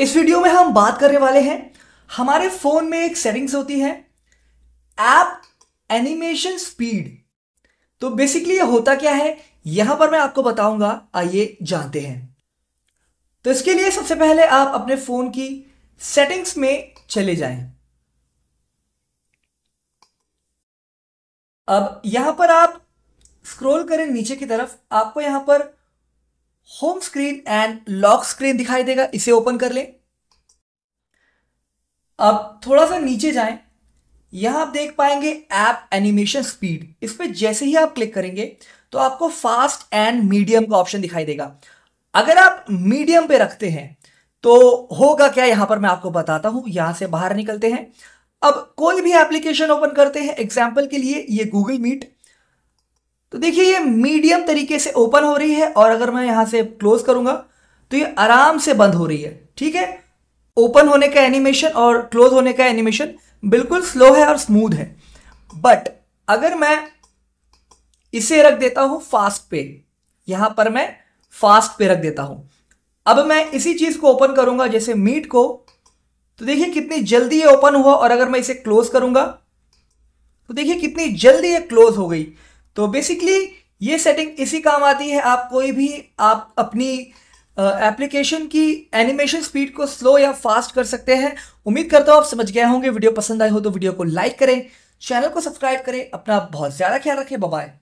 इस वीडियो में हम बात करने वाले हैं हमारे फोन में एक सेटिंग्स होती है ऐप एनिमेशन स्पीड तो बेसिकली ये होता क्या है यहां पर मैं आपको बताऊंगा आइए जानते हैं तो इसके लिए सबसे पहले आप अपने फोन की सेटिंग्स में चले जाएं अब यहां पर आप स्क्रॉल करें नीचे की तरफ आपको यहां पर home screen and lock screen दिखाई देगा इसे ओपन कर लें अब थोड़ा सा नीचे जाएं यहां आप देख पाएंगे ऐप एनिमेशन स्पीड इस पर जैसे ही आप क्लिक करेंगे तो आपको फास्ट एंड मीडियम का ऑप्शन दिखाई देगा अगर आप मीडियम पे रखते हैं तो होगा क्या यहां पर मैं आपको बताता हूं यहां से बाहर निकलते हैं अब कोई भी एप्लीकेशन ओपन करते हैं एग्जाम्पल के लिए ये गूगल मीट तो देखिए ये मीडियम तरीके से ओपन हो रही है और अगर मैं यहां से क्लोज करूंगा तो ये आराम से बंद हो रही है ठीक है ओपन होने का एनिमेशन और क्लोज होने का एनिमेशन बिल्कुल स्लो है और स्मूथ है बट अगर मैं इसे रख देता हूं फास्ट पे यहां पर मैं फास्ट पे रख देता हूं अब मैं इसी चीज़ को ओपन करूंगा जैसे मीट को तो देखिए कितनी जल्दी ये ओपन हुआ और अगर मैं इसे क्लोज करूंगा तो देखिए कितनी जल्दी ये क्लोज हो गई तो बेसिकली ये सेटिंग इसी काम आती है आप कोई भी आप अपनी एप्लीकेशन की एनिमेशन स्पीड को स्लो या फास्ट कर सकते हैं उम्मीद करता हूँ आप समझ गए होंगे वीडियो पसंद आई हो तो वीडियो को लाइक करें चैनल को सब्सक्राइब करें अपना बहुत ज़्यादा ख्याल रखें बाय